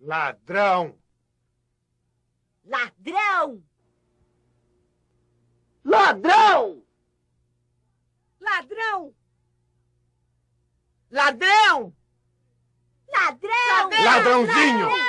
Ladrão! Ladrão! Ladrão! Ladrão! Ladrão! Ladrão! Ladrãozinho!